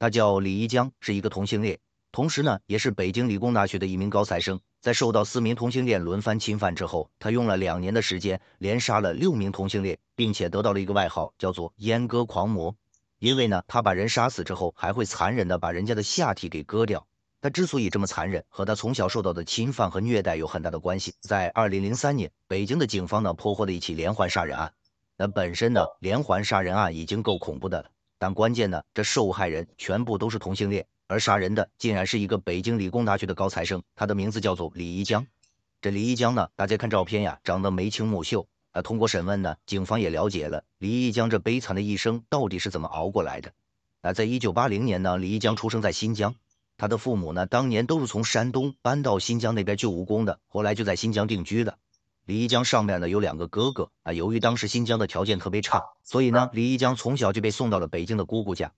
他叫李一江，是一个同性恋，同时呢，也是北京理工大学的一名高材生。在受到四名同性恋轮番侵犯之后，他用了两年的时间，连杀了六名同性恋，并且得到了一个外号，叫做“阉割狂魔”。因为呢，他把人杀死之后，还会残忍的把人家的下体给割掉。他之所以这么残忍，和他从小受到的侵犯和虐待有很大的关系。在二零零三年，北京的警方呢破获了一起连环杀人案，那本身呢连环杀人案已经够恐怖的了。但关键呢，这受害人全部都是同性恋，而杀人的竟然是一个北京理工大学的高材生，他的名字叫做李一江。这李一江呢，大家看照片呀，长得眉清目秀。啊，通过审问呢，警方也了解了李一江这悲惨的一生到底是怎么熬过来的。啊，在一九八零年呢，李一江出生在新疆，他的父母呢，当年都是从山东搬到新疆那边救务工的，后来就在新疆定居的。李一江上面呢有两个哥哥啊，由于当时新疆的条件特别差，所以呢，李一江从小就被送到了北京的姑姑家。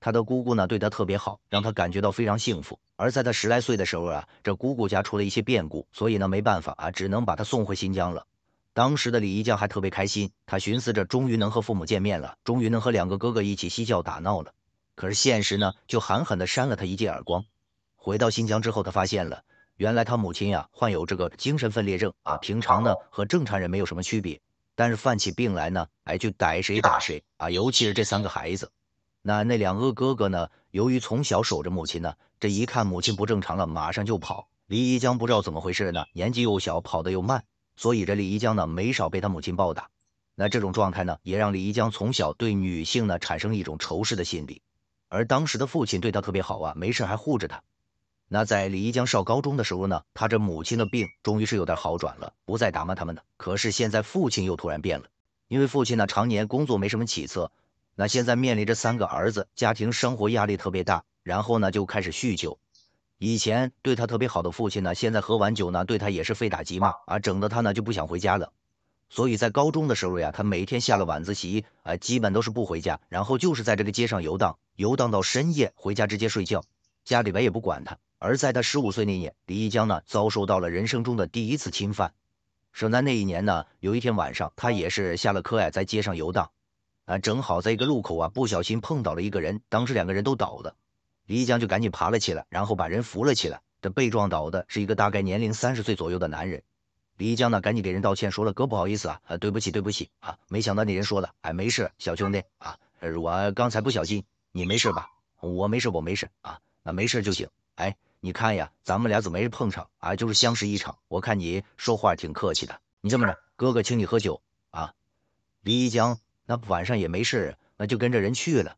他的姑姑呢对他特别好，让他感觉到非常幸福。而在他十来岁的时候啊，这姑姑家出了一些变故，所以呢没办法啊，只能把他送回新疆了。当时的李一江还特别开心，他寻思着终于能和父母见面了，终于能和两个哥哥一起嬉笑打闹了。可是现实呢就狠狠地扇了他一记耳光。回到新疆之后，他发现了。原来他母亲呀患有这个精神分裂症啊，平常呢和正常人没有什么区别，但是犯起病来呢，哎就逮谁打谁啊！尤其是这三个孩子，那那两个哥哥呢，由于从小守着母亲呢，这一看母亲不正常了，马上就跑。李一江不知道怎么回事呢，年纪又小，跑得又慢，所以这李一江呢没少被他母亲暴打。那这种状态呢，也让李一江从小对女性呢产生一种仇视的心理。而当时的父亲对他特别好啊，没事还护着他。那在李一江上高中的时候呢，他这母亲的病终于是有点好转了，不再打骂他们了。可是现在父亲又突然变了，因为父亲呢常年工作没什么起色，那现在面临着三个儿子，家庭生活压力特别大。然后呢就开始酗酒，以前对他特别好的父亲呢，现在喝完酒呢对他也是非打即骂，啊，整得他呢就不想回家了。所以在高中的时候呀，他每天下了晚自习啊，基本都是不回家，然后就是在这个街上游荡，游荡到深夜，回家直接睡觉，家里边也不管他。而在他十五岁那年，李一江呢遭受到了人生中的第一次侵犯。生在那一年呢，有一天晚上，他也是下了课啊，在街上游荡，啊，正好在一个路口啊，不小心碰倒了一个人。当时两个人都倒了，李一江就赶紧爬了起来，然后把人扶了起来。这被撞倒的是一个大概年龄三十岁左右的男人。李一江呢，赶紧给人道歉，说了哥不好意思啊，对不起对不起啊。没想到那人说了，哎没事，小兄弟啊，我刚才不小心，你没事吧？我没事，我没事啊，那没事就行，哎。你看呀，咱们俩怎么没碰上啊？就是相识一场。我看你说话挺客气的。你这么着，哥哥请你喝酒啊！李一江那晚上也没事，那就跟着人去了。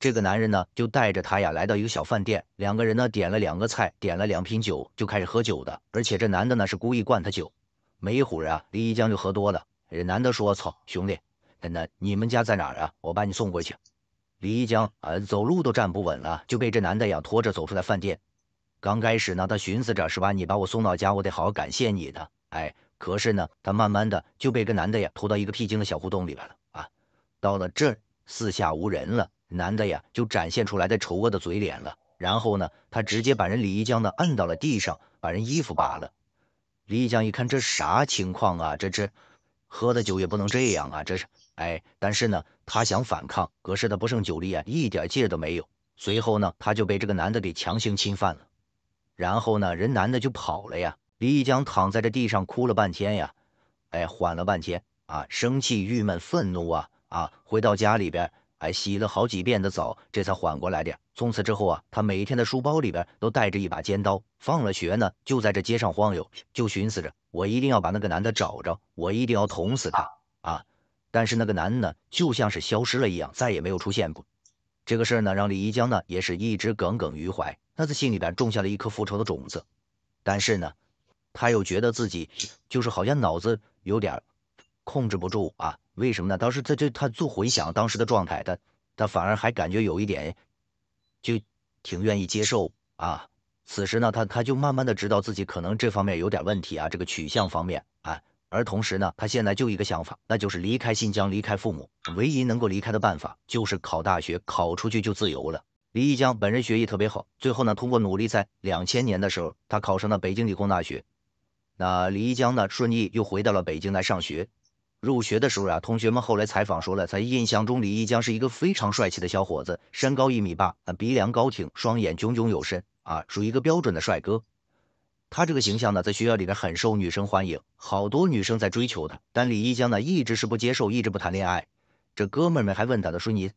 这个男人呢，就带着他呀来到一个小饭店，两个人呢点了两个菜，点了两瓶酒，就开始喝酒的。而且这男的呢是故意灌他酒。没一会儿啊，李一江就喝多了。这男的说：“操兄弟，那等，你们家在哪啊？我把你送过去。”李一江啊走路都站不稳了，就被这男的呀拖着走出来饭店。刚开始呢，他寻思着是吧？你把我送到家，我得好好感谢你的。哎，可是呢，他慢慢的就被个男的呀拖到一个僻静的小胡同里边了。啊，到了这四下无人了，男的呀就展现出来的丑恶的嘴脸了。然后呢，他直接把人李一江呢摁到了地上，把人衣服扒了。李一江一看这啥情况啊？这这喝的酒也不能这样啊！这是，哎，但是呢，他想反抗，可是他不胜酒力啊，一点劲都没有。随后呢，他就被这个男的给强行侵犯了。然后呢，人男的就跑了呀。李一江躺在这地上哭了半天呀，哎，缓了半天啊，生气、郁闷、愤怒啊啊！回到家里边，哎，洗了好几遍的澡，这才缓过来的。从此之后啊，他每天的书包里边都带着一把尖刀。放了学呢，就在这街上晃悠，就寻思着，我一定要把那个男的找着，我一定要捅死他啊！但是那个男的就像是消失了一样，再也没有出现过。这个事儿呢，让李一江呢也是一直耿耿于怀。他在心里边种下了一颗复仇的种子，但是呢，他又觉得自己就是好像脑子有点控制不住啊。为什么呢？当时他这他做回想当时的状态，他他反而还感觉有一点，就挺愿意接受啊。此时呢，他他就慢慢的知道自己可能这方面有点问题啊，这个取向方面啊。而同时呢，他现在就一个想法，那就是离开新疆，离开父母。唯一能够离开的办法就是考大学，考出去就自由了。李一江本人学艺特别好，最后呢，通过努力，在两千年的时候，他考上了北京理工大学。那李一江呢，顺义又回到了北京来上学。入学的时候啊，同学们后来采访说了，在印象中，李一江是一个非常帅气的小伙子，身高一米八，鼻梁高挺，双眼炯炯有神，啊，属于一个标准的帅哥。他这个形象呢，在学校里边很受女生欢迎，好多女生在追求他，但李一江呢，一直是不接受，一直不谈恋爱。这哥们们还问他的说：“你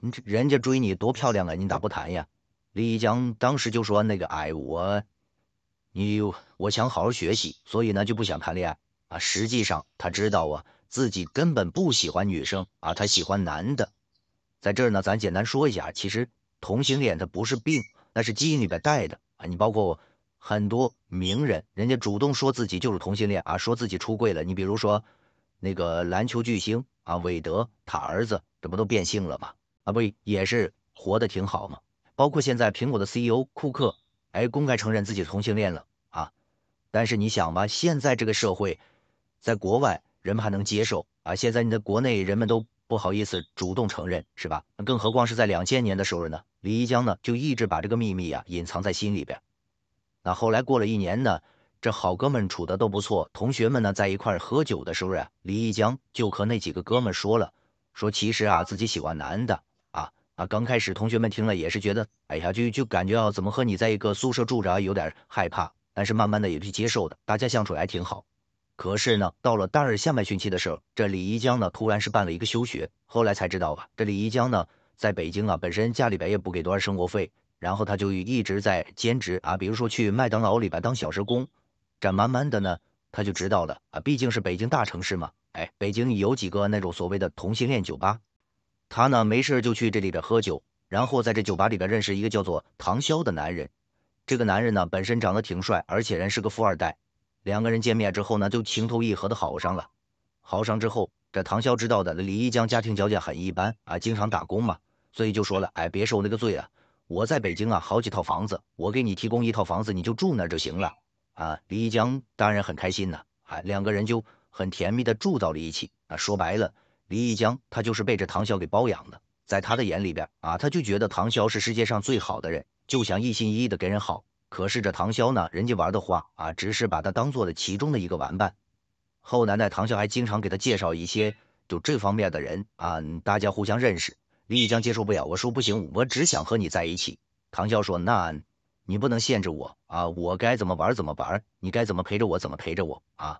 你这人家追你多漂亮啊，你咋不谈呀？李一江当时就说那个哎我，你我想好好学习，所以呢就不想谈恋爱啊。实际上他知道啊，自己根本不喜欢女生啊，他喜欢男的。在这儿呢，咱简单说一下，其实同性恋它不是病，那是基因里边带的啊。你包括很多名人，人家主动说自己就是同性恋啊，说自己出柜了。你比如说那个篮球巨星啊，韦德他儿子，这不都变性了吗？啊，不也是活的挺好嘛？包括现在苹果的 CEO 库克，哎，公开承认自己是同性恋了啊。但是你想吧，现在这个社会，在国外人们还能接受啊，现在你的国内人们都不好意思主动承认，是吧？更何况是在两千年的时候呢？李一江呢，就一直把这个秘密啊隐藏在心里边。那后来过了一年呢，这好哥们处的都不错，同学们呢在一块喝酒的时候啊，李一江就和那几个哥们说了，说其实啊自己喜欢男的。啊，刚开始同学们听了也是觉得，哎呀，就就感觉啊，怎么和你在一个宿舍住着有点害怕。但是慢慢的也去接受的，大家相处还挺好。可是呢，到了大二下半学期的时候，这李一江呢，突然是办了一个休学。后来才知道啊，这李一江呢，在北京啊，本身家里边也不给多少生活费，然后他就一直在兼职啊，比如说去麦当劳里边当小时工。这慢慢的呢，他就知道了啊，毕竟是北京大城市嘛，哎，北京有几个那种所谓的同性恋酒吧。他呢，没事就去这里边喝酒，然后在这酒吧里边认识一个叫做唐潇的男人。这个男人呢，本身长得挺帅，而且人是个富二代。两个人见面之后呢，就情投意合的好上了。好上之后，这唐潇知道的李一江家庭条件很一般啊，经常打工嘛，所以就说了：“哎，别受那个罪啊，我在北京啊，好几套房子，我给你提供一套房子，你就住那就行了。”啊，李一江当然很开心呐，哎，两个人就很甜蜜的住到了一起。啊，说白了。李一江，他就是被这唐潇给包养的，在他的眼里边啊，他就觉得唐潇是世界上最好的人，就想一心一意的给人好。可是这唐潇呢，人家玩的话啊，只是把他当做了其中的一个玩伴。后来呢，唐潇还经常给他介绍一些就这方面的人啊，大家互相认识。李一江接受不了，我说不行，我只想和你在一起。唐潇说：“那，你不能限制我啊，我该怎么玩怎么玩，你该怎么陪着我怎么陪着我啊。”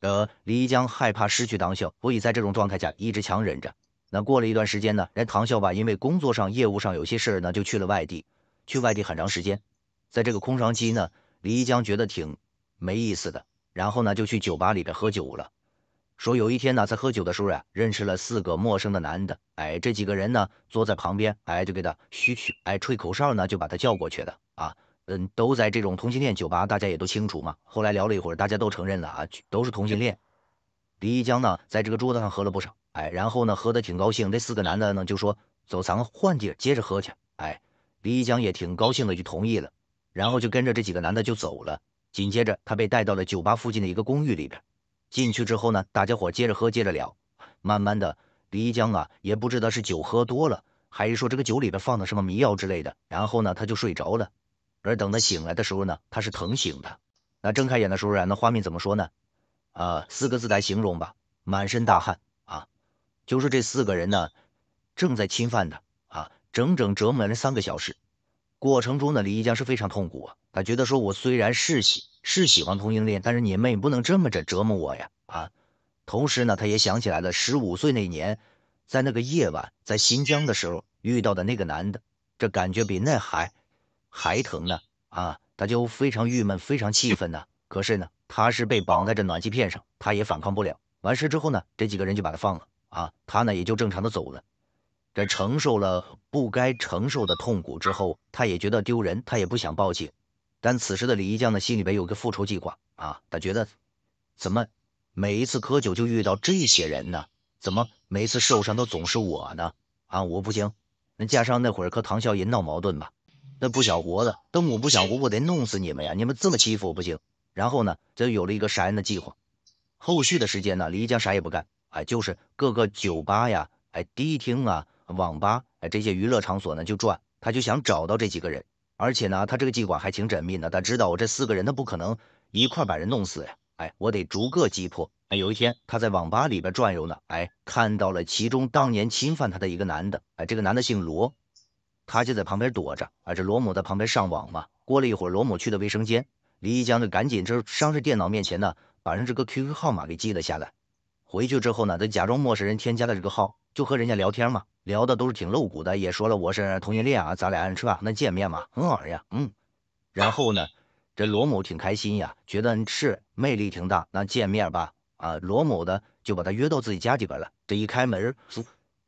呃，黎江害怕失去唐笑，所以在这种状态下一直强忍着。那过了一段时间呢，人唐笑吧，因为工作上、业务上有些事儿呢，就去了外地，去外地很长时间。在这个空窗期呢，黎江觉得挺没意思的，然后呢，就去酒吧里边喝酒了。说有一天呢，在喝酒的时候呀，认识了四个陌生的男的。哎，这几个人呢，坐在旁边，哎，就给他嘘嘘，哎，吹口哨呢，就把他叫过去的啊。嗯，都在这种同性恋酒吧，大家也都清楚嘛。后来聊了一会儿，大家都承认了啊，都是同性恋。李一江呢，在这个桌子上喝了不少，哎，然后呢，喝得挺高兴。那四个男的呢，就说走，咱们换地儿，接着喝去。哎，李一江也挺高兴的，就同意了，然后就跟着这几个男的就走了。紧接着，他被带到了酒吧附近的一个公寓里边。进去之后呢，大家伙接着喝，接着聊。慢慢的，李一江啊，也不知道是酒喝多了，还是说这个酒里边放的什么迷药之类的，然后呢，他就睡着了。而等他醒来的时候呢，他是疼醒的。那睁开眼的时候啊，那画面怎么说呢？啊，四个字来形容吧：满身大汗啊。就是这四个人呢，正在侵犯他啊，整整折磨了三个小时。过程中呢，李一江是非常痛苦，啊，他觉得说：我虽然是喜是喜欢同性恋，但是你们也不能这么着折磨我呀啊。同时呢，他也想起来了十五岁那年，在那个夜晚在新疆的时候遇到的那个男的，这感觉比那还……还疼呢啊！他就非常郁闷，非常气愤呢。可是呢，他是被绑在这暖气片上，他也反抗不了。完事之后呢，这几个人就把他放了啊。他呢也就正常的走了。这承受了不该承受的痛苦之后，他也觉得丢人，他也不想报警。但此时的李一江呢，心里边有个复仇计划啊。他觉得，怎么每一次喝酒就遇到这些人呢？怎么每次受伤都总是我呢？啊，我不行。那加上那会儿和唐笑吟闹矛盾吧。那不想活了，等我不想活，我得弄死你们呀！你们这么欺负我，不行。然后呢，就有了一个杀人的计划。后续的时间呢，黎江啥也不干，哎，就是各个酒吧呀，哎，迪厅啊，网吧，哎，这些娱乐场所呢就转。他就想找到这几个人，而且呢，他这个计划还挺缜密的。他知道我这四个人，他不可能一块把人弄死呀，哎，我得逐个击破。哎，有一天他在网吧里边转悠呢，哎，看到了其中当年侵犯他的一个男的，哎，这个男的姓罗。他就在旁边躲着，啊，这罗某在旁边上网嘛。过了一会儿，罗某去的卫生间，李一江就赶紧这上着电脑面前呢，把人这个 QQ 号码给记了下来。回去之后呢，他假装陌生人添加了这个号，就和人家聊天嘛，聊的都是挺露骨的，也说了我是同性恋啊，咱俩是吧？那见面嘛，很好呀，嗯。然后呢，这罗某挺开心呀，觉得是魅力挺大，那见面吧，啊，罗某的就把他约到自己家里边了。这一开门，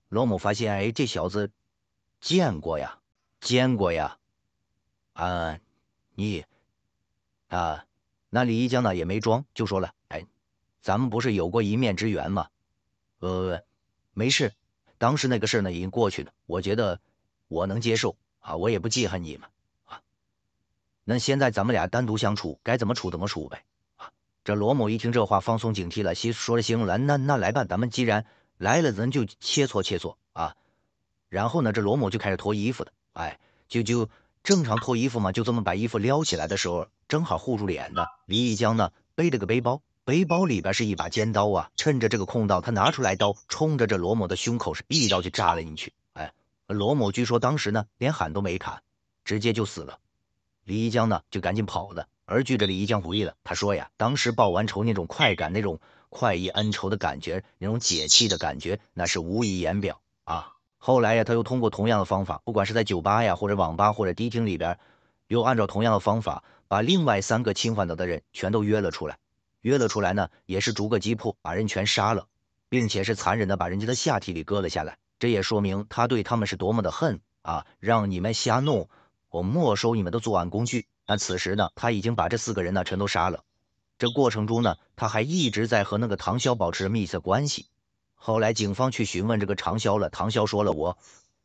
罗某发现，哎，这小子。见过呀，见过呀，啊，你，啊，那李一江呢也没装，就说了，哎，咱们不是有过一面之缘吗？呃，没事，当时那个事呢已经过去了，我觉得我能接受啊，我也不记恨你嘛啊。那现在咱们俩单独相处，该怎么处怎么处呗。啊，这罗某一听这话，放松警惕了，心说了心了，那那来吧，咱们既然来了，咱就切磋切磋啊。然后呢，这罗某就开始脱衣服的，哎，就就正常脱衣服嘛，就这么把衣服撩起来的时候，正好护住脸的。李一江呢背着个背包，背包里边是一把尖刀啊。趁着这个空档，他拿出来刀，冲着这罗某的胸口是一刀就扎了进去。哎，罗某据说当时呢连喊都没喊，直接就死了。李一江呢就赶紧跑了。而据这李一江回忆了，他说呀，当时报完仇那种快感，那种快意恩仇的感觉，那种解气的感觉，那是无以言表啊。后来呀，他又通过同样的方法，不管是在酒吧呀，或者网吧，或者迪厅里边，又按照同样的方法，把另外三个侵犯他的人全都约了出来。约了出来呢，也是逐个击破，把人全杀了，并且是残忍的把人家的下体里割了下来。这也说明他对他们是多么的恨啊！让你们瞎弄，我没收你们的作案工具。那此时呢，他已经把这四个人呢全都杀了。这过程中呢，他还一直在和那个唐潇保持着密切关系。后来警方去询问这个唐潇了，唐潇说了我，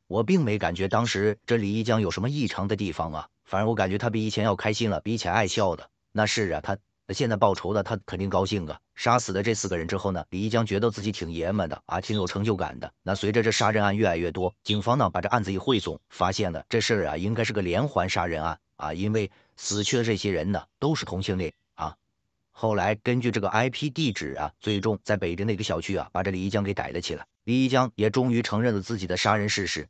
我并没感觉当时这李一江有什么异常的地方啊，反正我感觉他比以前要开心了，比以前爱笑的。那是啊，他现在报仇了，他肯定高兴啊。杀死的这四个人之后呢，李一江觉得自己挺爷们的啊，挺有成就感的。那随着这杀人案越来越多，警方呢把这案子一汇总，发现了这事儿啊应该是个连环杀人案啊，因为死去的这些人呢都是同性恋。后来根据这个 IP 地址啊，最终在北京的一个小区啊，把这李一江给逮了起来。李一江也终于承认了自己的杀人事实。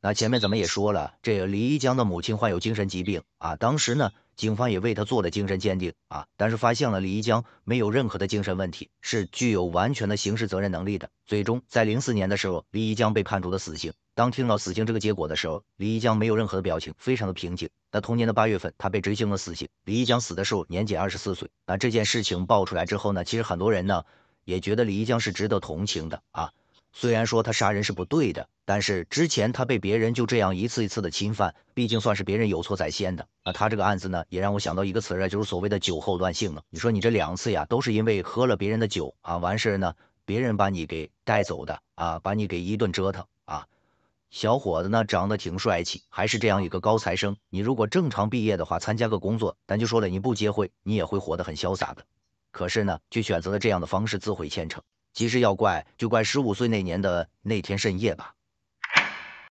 那前面咱们也说了，这个李一江的母亲患有精神疾病啊，当时呢，警方也为他做了精神鉴定啊，但是发现了李一江没有任何的精神问题，是具有完全的刑事责任能力的。最终在零四年的时候，李一江被判处了死刑。当听到死刑这个结果的时候，李一江没有任何的表情，非常的平静。那同年的八月份，他被执行了死刑。李一江死的时候年仅二十四岁。那这件事情爆出来之后呢，其实很多人呢也觉得李一江是值得同情的啊。虽然说他杀人是不对的，但是之前他被别人就这样一次一次的侵犯，毕竟算是别人有错在先的。啊，他这个案子呢，也让我想到一个词啊，就是所谓的酒后乱性了。你说你这两次呀，都是因为喝了别人的酒啊，完事呢，别人把你给带走的啊，把你给一顿折腾。小伙子呢，长得挺帅气，还是这样一个高材生。你如果正常毕业的话，参加个工作，咱就说了，你不结婚，你也会活得很潇洒的。可是呢，却选择了这样的方式自毁前程。其实要怪，就怪十五岁那年的那天深夜吧。